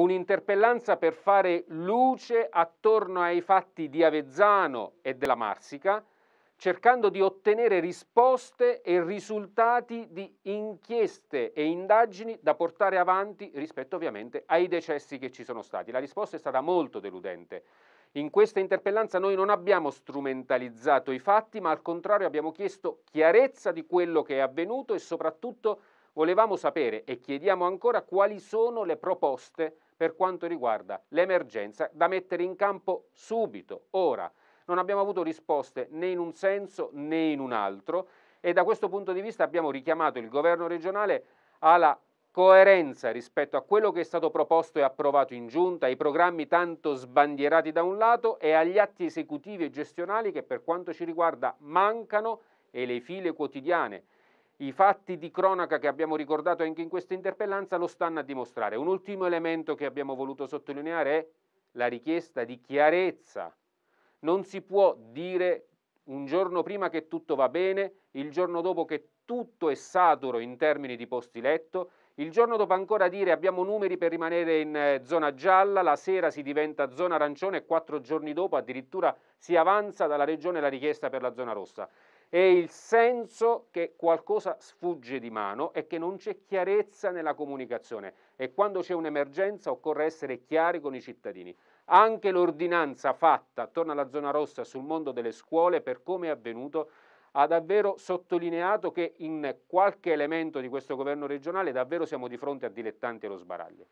un'interpellanza per fare luce attorno ai fatti di Avezzano e della Marsica, cercando di ottenere risposte e risultati di inchieste e indagini da portare avanti rispetto ovviamente ai decessi che ci sono stati. La risposta è stata molto deludente. In questa interpellanza noi non abbiamo strumentalizzato i fatti, ma al contrario abbiamo chiesto chiarezza di quello che è avvenuto e soprattutto volevamo sapere e chiediamo ancora quali sono le proposte per quanto riguarda l'emergenza da mettere in campo subito, ora. Non abbiamo avuto risposte né in un senso né in un altro e da questo punto di vista abbiamo richiamato il governo regionale alla coerenza rispetto a quello che è stato proposto e approvato in giunta, ai programmi tanto sbandierati da un lato e agli atti esecutivi e gestionali che per quanto ci riguarda mancano e le file quotidiane i fatti di cronaca che abbiamo ricordato anche in questa interpellanza lo stanno a dimostrare. Un ultimo elemento che abbiamo voluto sottolineare è la richiesta di chiarezza. Non si può dire un giorno prima che tutto va bene, il giorno dopo che tutto è saturo in termini di posti letto, il giorno dopo ancora dire abbiamo numeri per rimanere in eh, zona gialla, la sera si diventa zona arancione e quattro giorni dopo addirittura si avanza dalla regione la richiesta per la zona rossa è il senso che qualcosa sfugge di mano e che non c'è chiarezza nella comunicazione e quando c'è un'emergenza occorre essere chiari con i cittadini. Anche l'ordinanza fatta attorno alla zona rossa sul mondo delle scuole per come è avvenuto ha davvero sottolineato che in qualche elemento di questo governo regionale davvero siamo di fronte a dilettanti allo sbaraglio.